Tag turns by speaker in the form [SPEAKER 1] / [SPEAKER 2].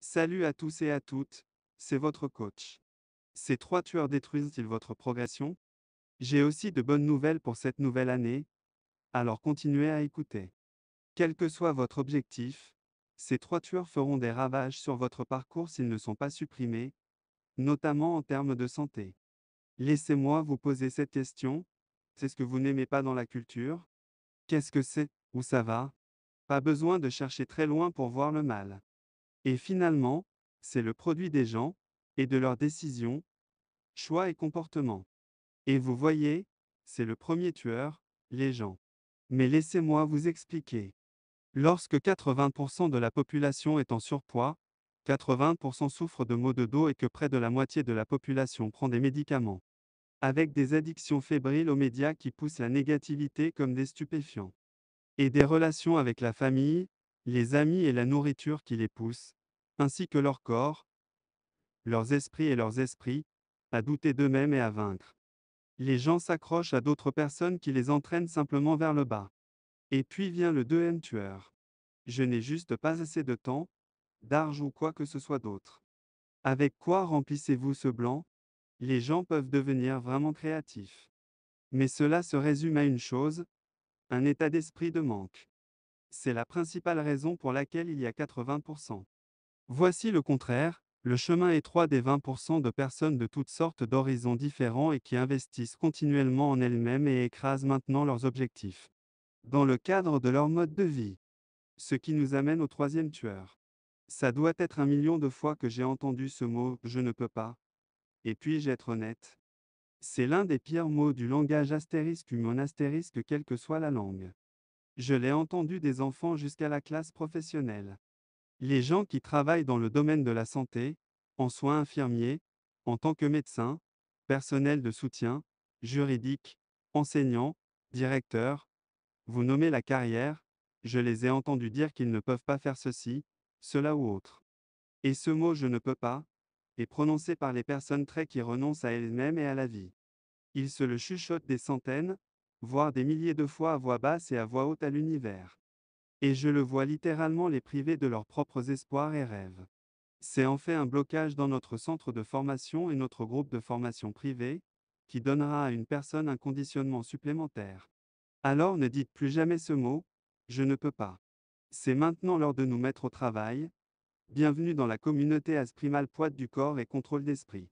[SPEAKER 1] Salut à tous et à toutes, c'est votre coach. Ces trois tueurs détruisent-ils votre progression J'ai aussi de bonnes nouvelles pour cette nouvelle année, alors continuez à écouter. Quel que soit votre objectif, ces trois tueurs feront des ravages sur votre parcours s'ils ne sont pas supprimés, notamment en termes de santé. Laissez-moi vous poser cette question. C'est ce que vous n'aimez pas dans la culture Qu'est-ce que c'est Où ça va Pas besoin de chercher très loin pour voir le mal. Et finalement, c'est le produit des gens, et de leurs décisions, choix et comportements. Et vous voyez, c'est le premier tueur, les gens. Mais laissez-moi vous expliquer. Lorsque 80% de la population est en surpoids, 80% souffrent de maux de dos et que près de la moitié de la population prend des médicaments. Avec des addictions fébriles aux médias qui poussent la négativité comme des stupéfiants. Et des relations avec la famille, les amis et la nourriture qui les poussent, ainsi que leur corps, leurs esprits et leurs esprits, à douter d'eux-mêmes et à vaincre. Les gens s'accrochent à d'autres personnes qui les entraînent simplement vers le bas. Et puis vient le deuxième tueur. Je n'ai juste pas assez de temps, d'argent ou quoi que ce soit d'autre. Avec quoi remplissez-vous ce blanc Les gens peuvent devenir vraiment créatifs. Mais cela se résume à une chose, un état d'esprit de manque. C'est la principale raison pour laquelle il y a 80%. Voici le contraire, le chemin étroit des 20% de personnes de toutes sortes d'horizons différents et qui investissent continuellement en elles-mêmes et écrasent maintenant leurs objectifs. Dans le cadre de leur mode de vie. Ce qui nous amène au troisième tueur. Ça doit être un million de fois que j'ai entendu ce mot, je ne peux pas. Et puis-je être honnête C'est l'un des pires mots du langage astérisque mon astérisque quelle que soit la langue. Je l'ai entendu des enfants jusqu'à la classe professionnelle. Les gens qui travaillent dans le domaine de la santé, en soins infirmiers, en tant que médecins, personnel de soutien, juridique, enseignants, directeurs, vous nommez la carrière, je les ai entendus dire qu'ils ne peuvent pas faire ceci, cela ou autre. Et ce mot je ne peux pas est prononcé par les personnes très qui renoncent à elles-mêmes et à la vie. Ils se le chuchotent des centaines, voire des milliers de fois à voix basse et à voix haute à l'univers. Et je le vois littéralement les priver de leurs propres espoirs et rêves. C'est en fait un blocage dans notre centre de formation et notre groupe de formation privé, qui donnera à une personne un conditionnement supplémentaire. Alors ne dites plus jamais ce mot, je ne peux pas. C'est maintenant l'heure de nous mettre au travail. Bienvenue dans la communauté Asprimal Poite du corps et contrôle d'esprit.